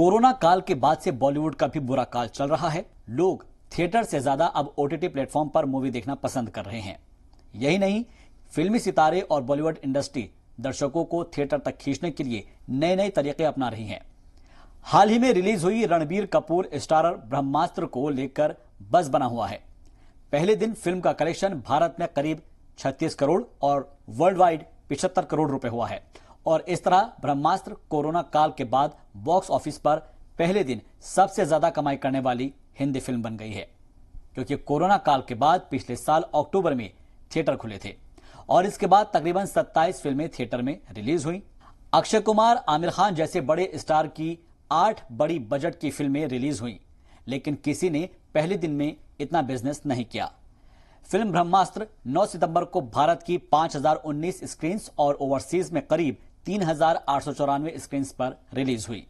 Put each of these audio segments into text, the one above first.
corona काल के बाद से बॉलीवुड का भी बुरा काल चल रहा है लोग थिएटर से ज्यादा अब ओटीटी प्लेटफॉर्म पर मूवी देखना पसंद कर रहे हैं यही नहीं फिल्मी सितारे और बॉलीवुड इंडस्ट्री दर्शकों को थिएटर तक खींचने के लिए नए नए तरीके अपना रही है हाल ही में रिलीज हुई रणबीर कपूर स्टारर ब्रह्मास्त्र को लेकर बस बना हुआ है पहले दिन फिल्म का कलेक्शन भारत में करीब 36 करोड़ और वर्ल्ड वाइड पिछहत्तर करोड़ रुपए हुआ है और इस तरह ब्रह्मास्त्र कोरोना काल के बाद बॉक्स ऑफिस पर पहले दिन सबसे ज्यादा कमाई करने वाली हिंदी फिल्म बन गई है क्योंकि कोरोना काल के बाद पिछले साल अक्टूबर में थिएटर खुले थे और इसके बाद तकरीबन 27 फिल्में थिएटर में रिलीज हुई अक्षय कुमार आमिर खान जैसे बड़े स्टार की आठ बड़ी बजट की फिल्में रिलीज हुई लेकिन किसी ने पहले दिन में इतना बिजनेस नहीं किया फिल्म ब्रह्मास्त्र 9 सितंबर को भारत की 5019 स्क्रीन्स और ओवरसीज में करीब तीन हजार आठ सौ चौरानवे स्क्रीन पर रिलीज हुई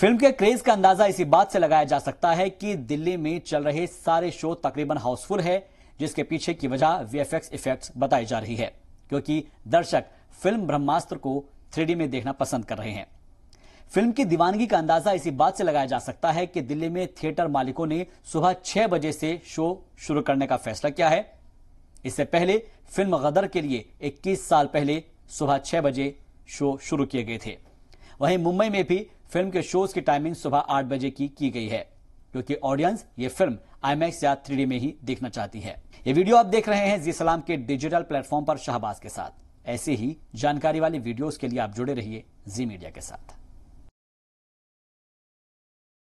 फिल्म के क्रेज का अंदाजा इसी बात से लगाया जा सकता है कि दिल्ली में चल रहे सारे शो तकरीबन हाउसफुल है जिसके पीछे की वजह वीएफएक्स इफेक्ट्स बताई जा रही है क्योंकि दर्शक फिल्म ब्रह्मास्त्र को थ्री में देखना पसंद कर रहे हैं फिल्म की दीवानगी का अंदाजा इसी बात से लगाया जा सकता है कि दिल्ली में थिएटर मालिकों ने सुबह छह बजे से शो शुरू करने का फैसला किया है इससे पहले फिल्म गदर के लिए 21 साल पहले सुबह छह बजे शो शुरू किए गए थे वहीं मुंबई में भी फिल्म के शोज की टाइमिंग सुबह आठ बजे की की गई है क्योंकि ऑडियंस ये फिल्म आईमैक्स या थ्री में ही देखना चाहती है ये वीडियो आप देख रहे हैं जी सलाम के डिजिटल प्लेटफॉर्म पर शाहबाज के साथ ऐसे ही जानकारी वाली वीडियोस के लिए आप जुड़े रहिए जी मीडिया के साथ